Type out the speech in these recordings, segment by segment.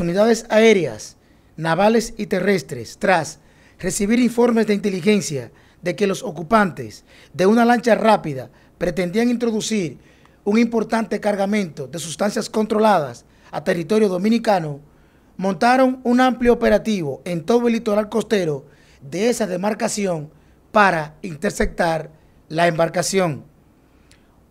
unidades aéreas, navales y terrestres, tras recibir informes de inteligencia de que los ocupantes de una lancha rápida pretendían introducir un importante cargamento de sustancias controladas a territorio dominicano, montaron un amplio operativo en todo el litoral costero de esa demarcación para interceptar la embarcación.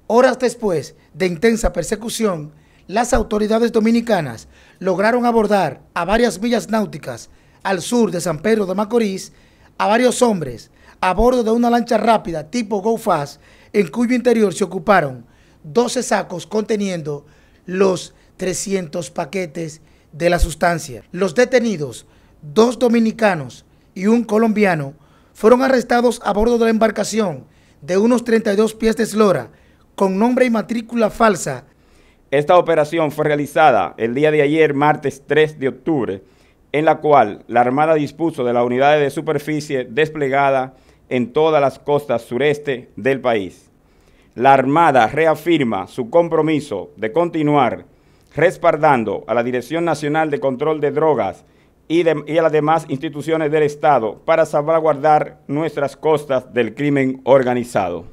Horas después de intensa persecución, las autoridades dominicanas lograron abordar a varias millas náuticas al sur de San Pedro de Macorís a varios hombres a bordo de una lancha rápida tipo Go Fast, en cuyo interior se ocuparon 12 sacos conteniendo los 300 paquetes de la sustancia. Los detenidos, dos dominicanos y un colombiano, fueron arrestados a bordo de la embarcación de unos 32 pies de eslora, con nombre y matrícula falsa esta operación fue realizada el día de ayer, martes 3 de octubre, en la cual la Armada dispuso de las unidades de superficie desplegada en todas las costas sureste del país. La Armada reafirma su compromiso de continuar respaldando a la Dirección Nacional de Control de Drogas y, a las demás instituciones del Estado para salvaguardar nuestras costas del crimen organizado.